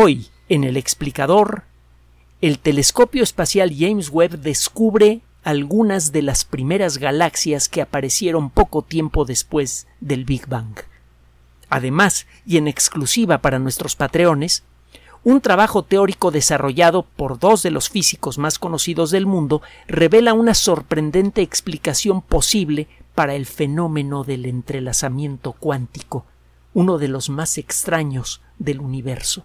Hoy, en el explicador, el telescopio espacial James Webb descubre algunas de las primeras galaxias que aparecieron poco tiempo después del Big Bang. Además, y en exclusiva para nuestros patreones, un trabajo teórico desarrollado por dos de los físicos más conocidos del mundo revela una sorprendente explicación posible para el fenómeno del entrelazamiento cuántico, uno de los más extraños del universo.